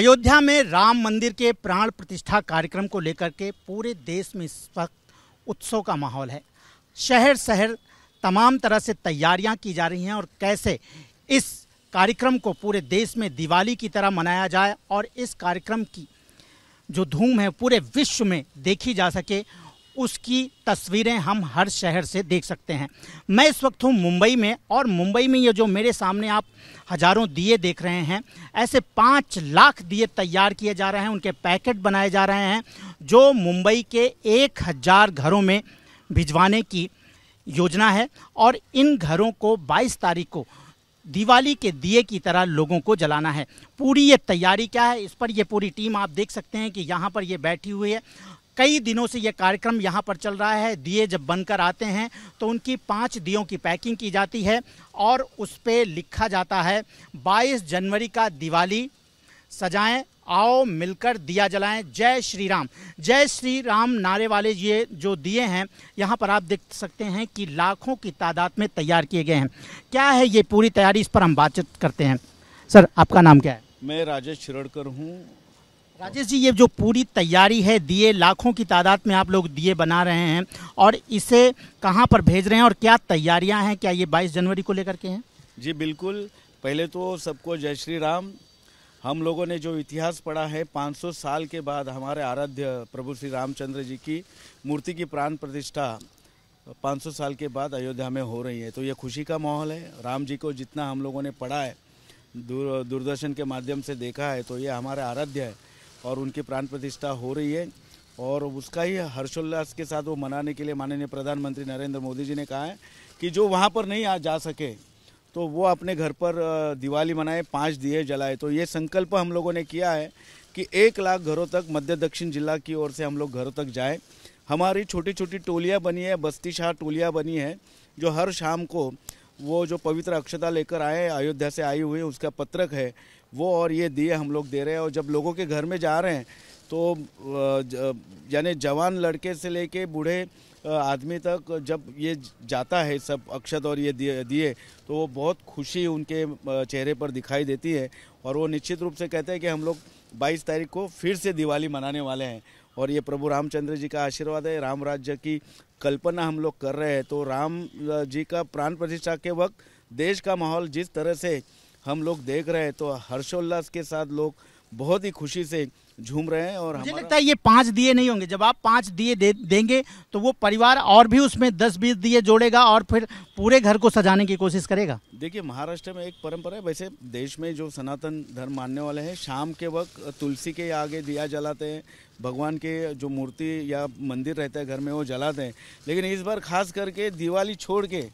अयोध्या में राम मंदिर के प्राण प्रतिष्ठा कार्यक्रम को लेकर के पूरे देश में इस वक्त उत्सव का माहौल है शहर शहर तमाम तरह से तैयारियां की जा रही हैं और कैसे इस कार्यक्रम को पूरे देश में दिवाली की तरह मनाया जाए और इस कार्यक्रम की जो धूम है पूरे विश्व में देखी जा सके उसकी तस्वीरें हम हर शहर से देख सकते हैं मैं इस वक्त हूँ मुंबई में और मुंबई में ये जो मेरे सामने आप हज़ारों दिए देख रहे हैं ऐसे पाँच लाख दिए तैयार किए जा रहे हैं उनके पैकेट बनाए जा रहे हैं जो मुंबई के एक हज़ार घरों में भिजवाने की योजना है और इन घरों को 22 तारीख को दिवाली के दिए की तरह लोगों को जलाना है पूरी ये तैयारी क्या है इस पर ये पूरी टीम आप देख सकते हैं कि यहाँ पर ये बैठी हुई है कई दिनों से ये कार्यक्रम यहाँ पर चल रहा है दिए जब बनकर आते हैं तो उनकी पाँच दियों की पैकिंग की जाती है और उस पर लिखा जाता है बाईस जनवरी का दिवाली सजाएं आओ मिलकर दिया जलाएं जय श्री राम जय श्री राम नारे वाले ये जो दिए हैं यहाँ पर आप देख सकते हैं कि लाखों की तादाद में तैयार किए गए हैं क्या है ये पूरी तैयारी इस पर हम बातचीत करते हैं सर आपका नाम क्या है मैं राजेश छिरड़कर हूँ राजेश जी ये जो पूरी तैयारी है दिए लाखों की तादाद में आप लोग दिए बना रहे हैं और इसे कहाँ पर भेज रहे हैं और क्या तैयारियाँ हैं क्या ये 22 जनवरी को लेकर के हैं जी बिल्कुल पहले तो सबको जय श्री राम हम लोगों ने जो इतिहास पढ़ा है 500 साल के बाद हमारे आराध्य प्रभु श्री रामचंद्र जी की मूर्ति की प्राण प्रतिष्ठा 500 साल के बाद अयोध्या में हो रही है तो ये खुशी का माहौल है राम जी को जितना हम लोगों ने पढ़ा है दूर दूरदर्शन के माध्यम से देखा है तो ये हमारे आराध्य है और उनकी प्राण प्रतिष्ठा हो रही है और उसका ही हर्षोल्लास के साथ वो मनाने के लिए माननीय प्रधानमंत्री नरेंद्र मोदी जी ने कहा है कि जो वहाँ पर नहीं आ जा सके तो वो अपने घर पर दिवाली मनाए पाँच दिए जलाए तो ये संकल्प हम लोगों ने किया है कि एक लाख घरों तक मध्य दक्षिण जिला की ओर से हम लोग घरों तक जाएँ हमारी छोटी छोटी टोलियाँ बनी है बस्ती शाह टोलियाँ बनी है जो हर शाम को वो जो पवित्र अक्षता लेकर आए अयोध्या से आई हुई उसका पत्रक है वो और ये दिए हम लोग दे रहे हैं और जब लोगों के घर में जा रहे हैं तो यानी जवान लड़के से लेके बूढ़े आदमी तक जब ये जाता है सब अक्षत और ये दिए तो वो बहुत खुशी उनके चेहरे पर दिखाई देती है और वो निश्चित रूप से कहते हैं कि हम लोग 22 तारीख को फिर से दिवाली मनाने वाले हैं और ये प्रभु रामचंद्र जी का आशीर्वाद है राम राज्य की कल्पना हम लोग कर रहे हैं तो राम जी का प्राण प्रतिष्ठा के वक्त देश का माहौल जिस तरह से हम लोग देख रहे हैं तो हर्षोल्लास के साथ लोग बहुत ही खुशी से झूम रहे हैं और मुझे लगता है ये पांच दिए नहीं होंगे जब आप पांच दिए दे, देंगे तो वो परिवार और भी उसमें दस बीस दिए जोड़ेगा और फिर पूरे घर को सजाने की कोशिश करेगा देखिए महाराष्ट्र में एक परंपरा है वैसे देश में जो सनातन धर्म मानने वाले हैं शाम के वक्त तुलसी के आगे दिया जलाते हैं भगवान के जो मूर्ति या मंदिर रहता है घर में वो जलाते हैं लेकिन इस बार खास करके दिवाली छोड़ के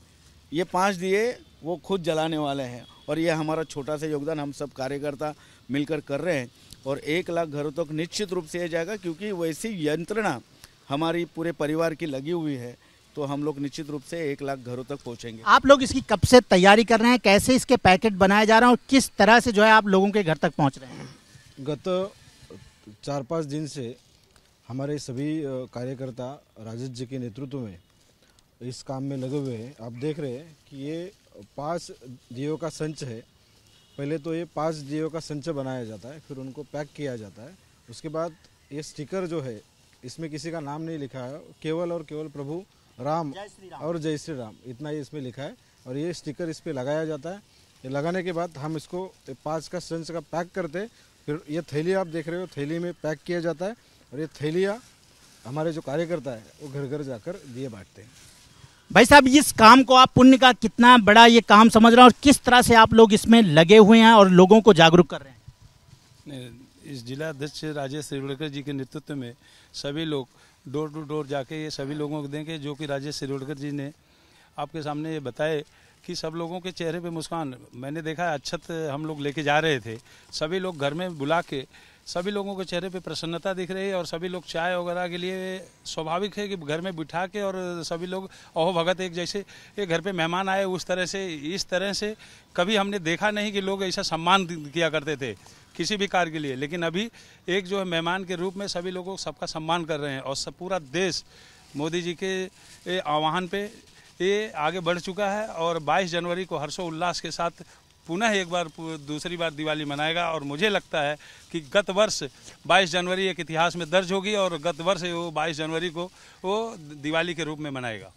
ये पाँच दिए वो खुद जलाने वाले हैं और ये हमारा छोटा सा योगदान हम सब कार्यकर्ता मिलकर कर रहे हैं और एक लाख घरों तक तो निश्चित रूप से यह जाएगा क्योंकि वैसी यंत्रणा हमारी पूरे परिवार की लगी हुई है तो हम लोग निश्चित रूप से एक लाख घरों तक पहुंचेंगे आप लोग इसकी कब से तैयारी कर रहे हैं कैसे इसके पैकेट बनाए जा रहे हैं और किस तरह से जो है आप लोगों के घर तक पहुंच रहे हैं गत चार पाँच दिन से हमारे सभी कार्यकर्ता राजेश जी के नेतृत्व में इस काम में लगे हुए हैं आप देख रहे हैं कि ये पाँच दियो का संच है पहले तो ये पाँच दियो का संच बनाया जाता है फिर उनको पैक किया जाता है उसके बाद ये स्टिकर जो है इसमें किसी का नाम नहीं लिखा है केवल और केवल प्रभु राम, राम और जय श्री राम इतना ही इसमें लिखा है और ये स्टिकर इस पर लगाया जाता है ये लगाने के बाद हम इसको पाँच का संच का पैक करते फिर ये थैली आप देख रहे हो थैली में पैक किया जाता है और ये थैलियाँ हमारे जो कार्यकर्ता है वो घर घर जाकर दिए बांटते हैं भाई साहब इस काम को आप पुण्य का कितना बड़ा ये काम समझ रहे हैं और किस तरह से आप लोग इसमें लगे हुए हैं और लोगों को जागरूक कर रहे हैं इस जिला अध्यक्ष राजेश सिरोडकर जी के नेतृत्व में सभी लोग डोर टू डोर जाके ये सभी लोगों को देंगे जो कि राजेश सिरोडकर जी ने आपके सामने ये बताए कि सब लोगों के चेहरे पे मुस्कान मैंने देखा अच्छत हम लोग लेके जा रहे थे सभी लोग घर में बुला के सभी लोगों के चेहरे पे प्रसन्नता दिख रही है और सभी लोग चाय वगैरह के लिए स्वाभाविक है कि घर में बिठा के और सभी लोग ओह भगत एक जैसे ये घर पे मेहमान आए उस तरह से इस तरह से कभी हमने देखा नहीं कि लोग ऐसा सम्मान किया करते थे किसी भी कार्य के लिए लेकिन अभी एक जो है मेहमान के रूप में सभी लोगों सबका सम्मान कर रहे हैं और सब पूरा देश मोदी जी के आह्वान पे ये आगे बढ़ चुका है और 22 जनवरी को हर्षोल्लास के साथ पुनः एक बार दूसरी बार दिवाली मनाएगा और मुझे लगता है कि गत वर्ष 22 जनवरी एक इतिहास में दर्ज होगी और गत वर्ष वो 22 जनवरी को वो दिवाली के रूप में मनाएगा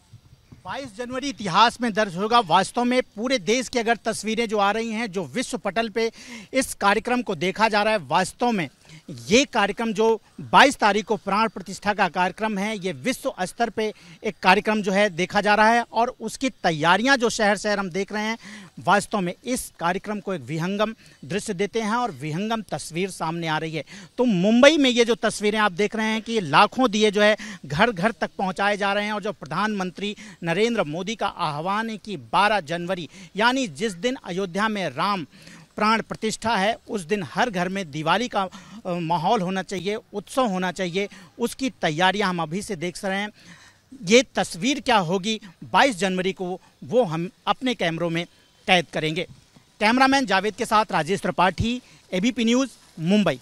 22 जनवरी इतिहास में दर्ज होगा वास्तव में पूरे देश की अगर तस्वीरें जो आ रही हैं जो विश्व पटल पे इस कार्यक्रम को देखा जा रहा है वास्तव में ये कार्यक्रम जो 22 तारीख को प्राण प्रतिष्ठा का कार्यक्रम है ये विश्व स्तर पे एक कार्यक्रम जो है देखा जा रहा है और उसकी तैयारियां जो शहर शहर हम देख रहे हैं वास्तव में इस कार्यक्रम को एक विहंगम दृश्य देते हैं और विहंगम तस्वीर सामने आ रही है तो मुंबई में ये जो तस्वीरें आप देख रहे हैं कि लाखों दिए जो है घर घर तक पहुँचाए जा रहे हैं और जो प्रधानमंत्री नरेंद्र मोदी का आह्वान है कि बारह जनवरी यानी जिस दिन अयोध्या में राम प्राण प्रतिष्ठा है उस दिन हर घर में दिवाली का माहौल होना चाहिए उत्सव होना चाहिए उसकी तैयारियां हम अभी से देख रहे हैं ये तस्वीर क्या होगी 22 जनवरी को वो हम अपने कैमरों में कैद करेंगे कैमरामैन जावेद के साथ राजेश त्रिपाठी एबीपी न्यूज़ मुंबई